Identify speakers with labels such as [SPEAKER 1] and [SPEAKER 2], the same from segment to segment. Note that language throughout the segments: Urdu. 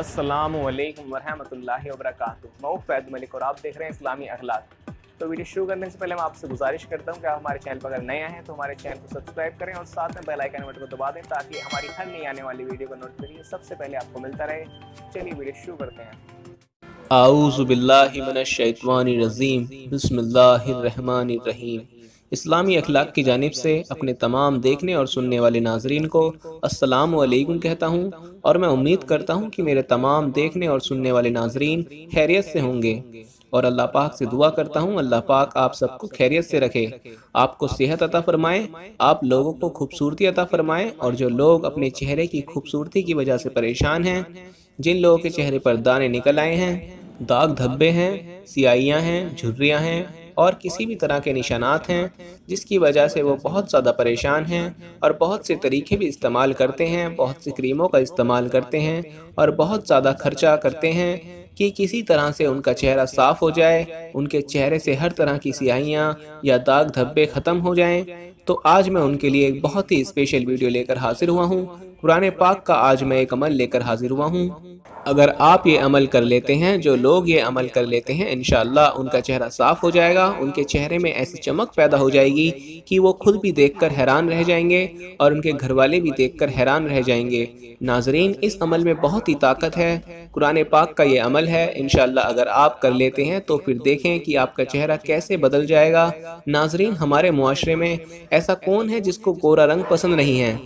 [SPEAKER 1] السلام علیکم ورحمۃ اللہ وبرکاتہ میں فید ملک اور آپ دیکھ رہے ہیں اسلامی اخلاق تو ویڈیو شروع کرنے سے پہلے میں آپ سے گزارش کرتا ہوں کہ آپ ہمارے چینل پر اگر نئے ہیں تو ہمارے چینل کو سبسکرائب کریں اور ساتھ میں بیل آئکن بٹن کو دبا دیں تاکہ ہماری ہر نئی آنے والی ویڈیو کا نوٹیفکیشن سب سے پہلے آپ کو ملتا رہے چلیے ویڈیو شروع کرتے ہیں اعوذ باللہ من الشیطان الرجیم بسم اللہ الرحمن الرحیم اسلامی اخلاق کی جانب سے اپنے تمام دیکھنے اور سننے والے ناظرین کو السلام علیکم کہتا ہوں اور میں امید کرتا ہوں کہ میرے تمام دیکھنے اور سننے والے ناظرین خیریت سے ہوں گے اور اللہ پاک سے دعا کرتا ہوں اللہ پاک آپ سب کو خیریت سے رکھے آپ کو صحت عطا فرمائے آپ لوگوں کو خوبصورتی عطا فرمائے اور جو لوگ اپنے چہرے کی خوبصورتی کی وجہ سے پریشان ہیں جن لوگوں کے چہرے پر دانے نکل آئے ہیں داغ دھبے ہیں سیاہیاں ہیں جھریاں ہیں اور کسی بھی طرح کے نشانات ہیں جس کی وجہ سے وہ بہت زیادہ پریشان ہیں اور بہت سے طریقے بھی استعمال کرتے ہیں بہت سے کریموں کا استعمال کرتے ہیں اور بہت زیادہ خرچہ کرتے ہیں کہ کسی طرح سے ان کا چہرہ صاف ہو جائے ان کے چہرے سے ہر طرح کی سیاہیاں یا داغ دھبے ختم ہو جائیں تو آج میں ان کے لیے ایک بہت ہی اسپیشل ویڈیو لے کر حاضر ہوا ہوں قرآن پاک کا آج میں ایک عمل لے کر حاضر ہوا ہوں اگر آپ یہ عمل کر لیتے ہیں جو لوگ یہ عمل کر لیتے ہیں انشاءاللہ ان کا چہرہ صاف ہو جائے گا ان کے چہرے میں ایسی چمک پیدا ہو جائے گی کہ وہ خود بھی دیکھ کر حیران رہ جائیں گے اور ان کے گھر والے بھی دیکھ کر حیران رہ جائیں گے ناظرین اس عمل میں بہت ہی طاقت ہے قرآن پاک کا یہ عمل ہے انشاءاللہ اگر آپ کر لیتے ہیں تو پھر دیکھیں کہ آپ کا چہرہ کیسے بدل جائے گا ناظرین ہمارے معاشرے میں ایسا کون ہے جس کو گورا رنگ پسند نہیں ہے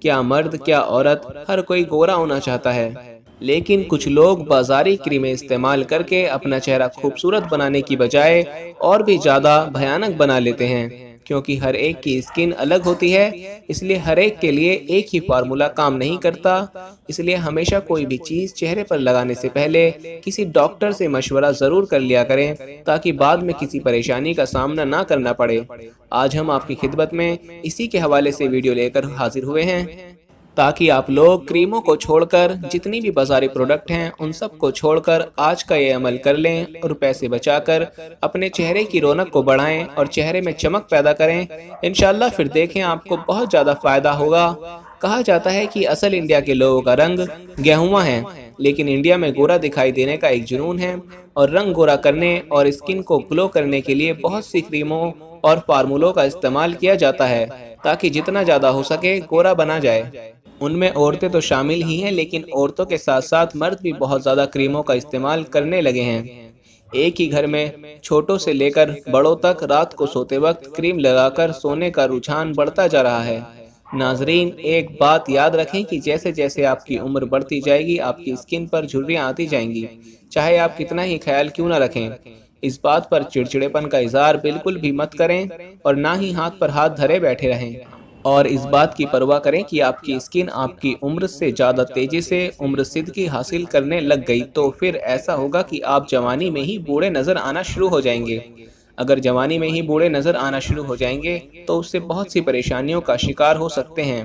[SPEAKER 1] کیا مرد کیا عورت ہر کوئی گورا ہونا چاہتا ہے لیکن کچھ لوگ بازاری کریمیں استعمال کر کے اپنا چہرہ خوبصورت بنانے کی بجائے اور بھی زیادہ بھیانک بنا لیتے ہیں کیونکہ ہر ایک کی اسکن الگ ہوتی ہے اس لیے ہر ایک کے لیے ایک ہی فارمولا کام نہیں کرتا اس لیے ہمیشہ کوئی بھی چیز چہرے پر لگانے سے پہلے کسی ڈاکٹر سے مشورہ ضرور کر لیا کریں تاکہ بعد میں کسی پریشانی کا سامنا نہ کرنا پڑے آج ہم آپ کی خدمت میں اسی کے حوالے سے ویڈیو لے کر حاضر ہوئے ہیں تاکہ آپ لوگ کریموں کو چھوڑ کر جتنی بھی بازاری پروڈکٹ ہیں ان سب کو چھوڑ کر آج کا یہ عمل کر لیں اور پیسے بچا کر اپنے چہرے کی رونق کو بڑھائیں اور چہرے میں چمک پیدا کریں انشاءاللہ پھر دیکھیں آپ کو بہت زیادہ فائدہ ہوگا کہا جاتا ہے کہ اصل انڈیا کے لوگوں کا رنگ گہواں ہے لیکن انڈیا میں گورا دکھائی دینے کا ایک جنون ہے اور رنگ گورا کرنے اور اسکن کو گلو کرنے کے لیے بہت سی کریموں اور فارمولوں کا استعمال کیا جاتا ہے تاکہ جتنا زیادہ ہو سکے گورا بنا جائے ان میں عورتیں تو شامل ہی ہیں لیکن عورتوں کے ساتھ ساتھ مرد بھی بہت زیادہ کریموں کا استعمال کرنے لگے ہیں ایک ہی گھر میں چھوٹوں سے لے کر بڑوں تک رات کو سوتے وقت کریم لگا کر سونے کا رجحان بڑھتا جا رہا ہے ناظرین ایک بات یاد رکھیں کہ جیسے جیسے آپ کی عمر بڑھتی جائے گی آپ کی اسکن پر جھریاں آتی جائیں گی چاہے آپ کتنا ہی خیال کیوں نہ رکھیں اس بات پر چڑچڑے پن کا اظہار بالکل بھی مت کریں اور نہ ہی ہاتھ پر ہاتھ دھرے بیٹھے رہیں اور اس بات کی پرواہ کریں کہ آپ کی اسکن آپ کی عمر سے زیادہ تیزی سے عمر صدقی حاصل کرنے لگ گئی تو پھر ایسا ہوگا کہ آپ جوانی میں ہی بوڑھے نظر آنا شروع ہو جائیں گے اگر جوانی میں ہی بوڑھے نظر آنا شروع ہو جائیں گے تو اس سے بہت سی پریشانیوں کا شکار ہو سکتے ہیں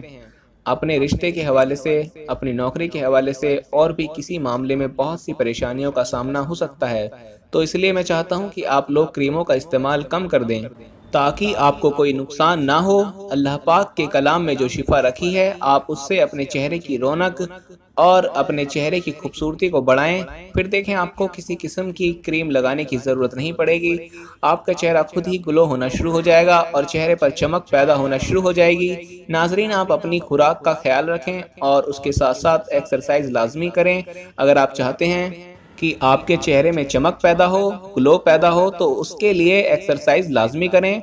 [SPEAKER 1] اپنے رشتے کے حوالے سے اپنی نوکری کے حوالے سے اور بھی کسی معاملے میں بہت سی پریشانیوں کا سامنا ہو سکتا ہے تو اس لیے میں چاہتا ہوں کہ آپ لوگ کریموں کا استعمال کم کر دیں تاکہ آپ کو کوئی نقصان نہ ہو اللہ پاک کے کلام میں جو شفا رکھی ہے آپ اس سے اپنے چہرے کی رونق اور اپنے چہرے کی خوبصورتی کو بڑھائیں پھر دیکھیں آپ کو کسی قسم کی کریم لگانے کی ضرورت نہیں پڑے گی آپ کا چہرہ خود ہی گلو ہونا شروع ہو جائے گا اور چہرے پر چمک پیدا ہونا شروع ہو جائے گی ناظرین آپ اپنی خوراک کا خیال رکھیں اور اس کے ساتھ ساتھ ایکسرسائز لازمی کریں اگر آپ چاہتے ہیں کہ آپ کے چہرے میں چمک پیدا ہو گلو پیدا ہو تو اس کے لیے ایکسرسائز لازمی کریں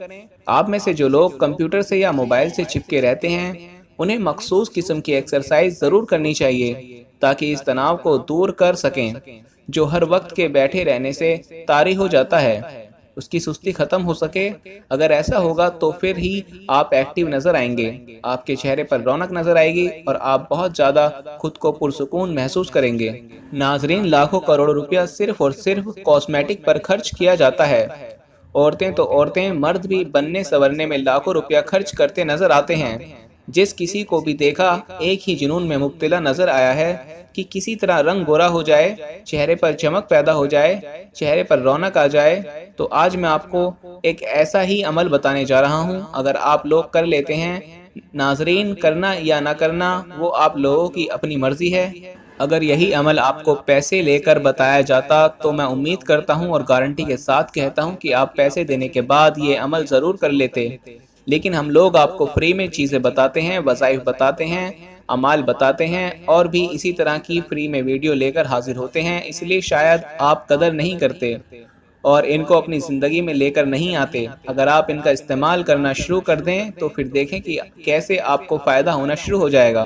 [SPEAKER 1] آپ میں سے جو لوگ کمپیوٹر سے یا موبائل سے چھپکے رہتے ہیں انہیں مخصوص قسم کی ایکسرسائز ضرور کرنی چاہیے تاکہ اس تناؤ کو دور کر سکیں جو ہر وقت کے بیٹھے رہنے سے طاری ہو جاتا ہے اس کی سستی ختم ہو سکے اگر ایسا ہوگا تو پھر ہی آپ ایکٹیو نظر آئیں گے آپ کے چہرے پر رونق نظر آئے گی اور آپ بہت زیادہ خود کو پرسکون محسوس کریں گے ناظرین لاکھوں کروڑ روپیہ صرف اور صرف کاسمیٹک پر خرچ کیا جاتا ہے عورتیں تو عورتیں مرد بھی بننے سورنے میں لاکھوں روپیہ خرچ کرتے نظر آتے ہیں جس کسی کو بھی دیکھا ایک ہی جنون میں مبتلا نظر آیا ہے کہ کسی طرح رنگ گورا ہو جائے چہرے پر چمک پیدا ہو جائے چہرے پر رونق آ جائے تو آج میں آپ کو ایک ایسا ہی عمل بتانے جا رہا ہوں اگر آپ لوگ کر لیتے ہیں ناظرین کرنا یا نہ کرنا وہ آپ لوگوں کی اپنی مرضی ہے اگر یہی عمل آپ کو پیسے لے کر بتایا جاتا تو میں امید کرتا ہوں اور گارنٹی کے ساتھ کہتا ہوں کہ آپ پیسے دینے کے بعد یہ عمل ضرور کر لیتے لیکن ہم لوگ آپ کو فری میں چیزیں بتاتے ہیں وظائف بتاتے ہیں عمال بتاتے ہیں اور بھی اسی طرح کی فری میں ویڈیو لے کر حاضر ہوتے ہیں اس لیے شاید آپ قدر نہیں کرتے اور ان کو اپنی زندگی میں لے کر نہیں آتے اگر آپ ان کا استعمال کرنا شروع کر دیں تو پھر دیکھیں کہ کیسے آپ کو فائدہ ہونا شروع ہو جائے گا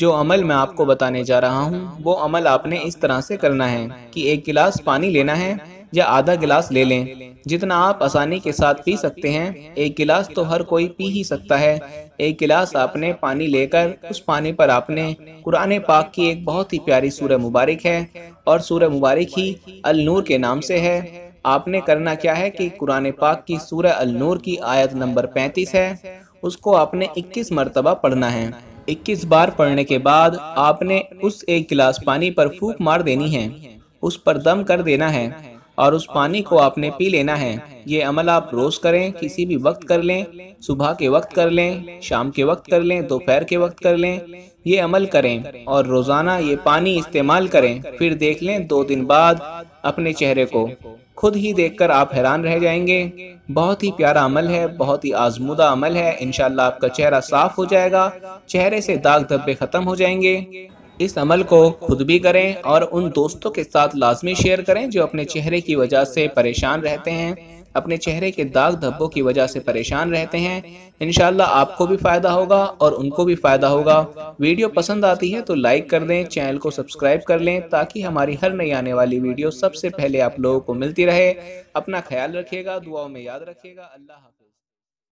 [SPEAKER 1] جو عمل میں آپ کو بتانے جا رہا ہوں وہ عمل آپ نے اس طرح سے کرنا ہے کہ ایک گلاس پانی لینا ہے یا آدھا گلاس لے لیں جتنا آپ آسانی کے ساتھ پی سکتے ہیں ایک گلاس تو ہر کوئی پی ہی سکتا ہے ایک گلاس آپ نے پانی لے کر اس پانی پر آپ نے قرآن پاک کی ایک بہت ہی پیاری سورہ مبارک ہے اور سورہ مبارک ہی النور کے نام سے ہے آپ نے کرنا کیا ہے کہ قرآن پاک کی سورہ النور کی آیت نمبر پینتیس ہے اس کو آپ نے اکیس مرتبہ پڑھنا ہے اکیس بار پڑھنے کے بعد آپ نے اس ایک گلاس پانی پر پھوک مار دینی ہے اس پر دم کر دینا ہے اور اس پانی کو آپ نے پی لینا ہے یہ عمل آپ روز کریں کسی بھی وقت کر لیں صبح کے وقت کر لیں شام کے وقت کر لیں دوپہر کے وقت کر لیں یہ عمل کریں اور روزانہ یہ پانی استعمال کریں پھر دیکھ لیں دو دن بعد اپنے چہرے کو خود ہی دیکھ کر آپ حیران رہ جائیں گے بہت ہی پیارا عمل ہے بہت ہی آزمودہ عمل ہے انشاءاللہ آپ کا چہرہ صاف ہو جائے گا چہرے سے داغ دھبے ختم ہو جائیں گے اس عمل کو خود بھی کریں اور ان دوستوں کے ساتھ لازمی شیئر کریں جو اپنے چہرے کی وجہ سے پریشان رہتے ہیں اپنے چہرے کے داغ دھبوں کی وجہ سے پریشان رہتے ہیں انشاءاللہ آپ کو بھی فائدہ ہوگا اور ان کو بھی فائدہ ہوگا ویڈیو پسند آتی ہے تو لائک کر دیں چینل کو سبسکرائب کر لیں تاکہ ہماری ہر نئی آنے والی ویڈیو سب سے پہلے آپ لوگوں کو ملتی رہے اپنا خیال رکھیے گا دعاؤں میں یاد رکھیے گا اللہ حافظ